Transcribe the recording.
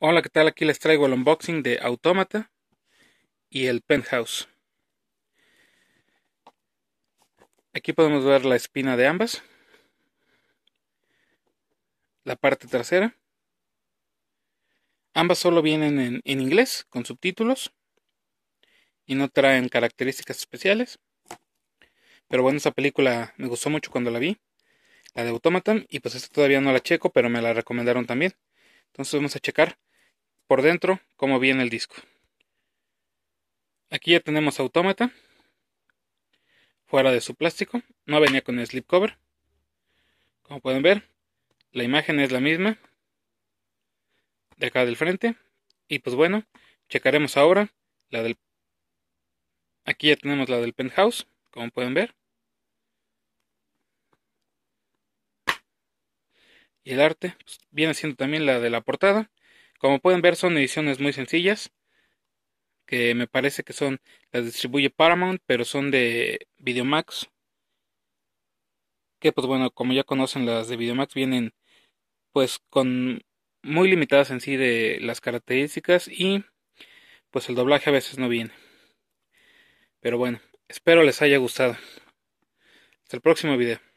Hola, ¿qué tal? Aquí les traigo el unboxing de Automata y el Penthouse. Aquí podemos ver la espina de ambas, la parte trasera. Ambas solo vienen en, inglés con subtítulos y no traen características especiales. Pero bueno, esa película me gustó mucho cuando la vi, la de Automata, y pues esta todavía no la checo, pero me la recomendaron también. Entonces vamos a checar por dentro como viene el disco. Aquí ya tenemos Autómata fuera de su plástico, no venía con el slipcover. Como pueden ver, la imagen es la misma de acá del frente y pues bueno, checaremos ahora la del Aquí ya tenemos la del penthouse, como pueden ver. Y el arte pues, viene siendo también la de la portada. Como pueden ver son ediciones muy sencillas, que me parece que son, las distribuye Paramount, pero son de Videomax. Que pues bueno, como ya conocen las de Videomax vienen pues con muy limitadas en sí de las características y pues el doblaje a veces no viene. Pero bueno, espero les haya gustado. Hasta el próximo video.